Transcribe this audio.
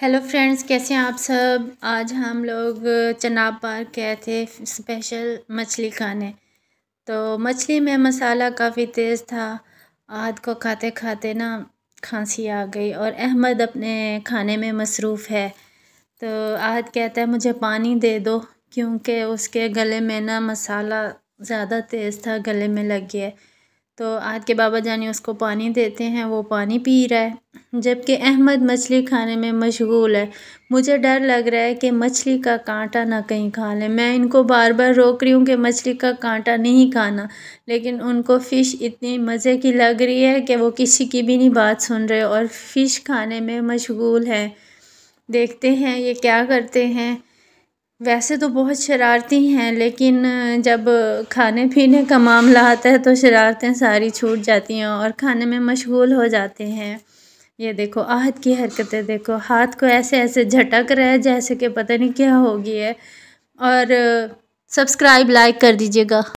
hello friends कैसे हैं आप सब आज हम लोग चनाब पार्क गए थे स्पेशल मछली खाने तो मछली में मसाला काफ़ी तेज़ था आद को खाते खाते ना खांसी आ गई और अहमद अपने खाने में मसरूफ़ है तो आद कहता है मुझे पानी दे दो क्योंकि उसके गले में ना मसाला ज़्यादा तेज़ था गले में लग गया तो आद के बाबा जानी उसको पानी देते हैं वो पानी पी रहा है जबकि अहमद मछली खाने में मशगूल है मुझे डर लग रहा है कि मछली का कांटा ना कहीं खा लें मैं इनको बार बार रोक रही हूँ कि मछली का कांटा नहीं खाना लेकिन उनको फ़िश इतनी मज़े की लग रही है कि वो किसी की भी नहीं बात सुन रहे और फ़िश खाने में मशगूल है देखते हैं ये क्या करते हैं वैसे तो बहुत शरारती हैं लेकिन जब खाने पीने का मामला आता है तो शरारतें सारी छूट जाती हैं और खाने में मशगूल हो जाते हैं ये देखो आहत की हरकतें देखो हाथ को ऐसे ऐसे झटक रहा है जैसे कि पता नहीं क्या होगी है और सब्सक्राइब लाइक कर दीजिएगा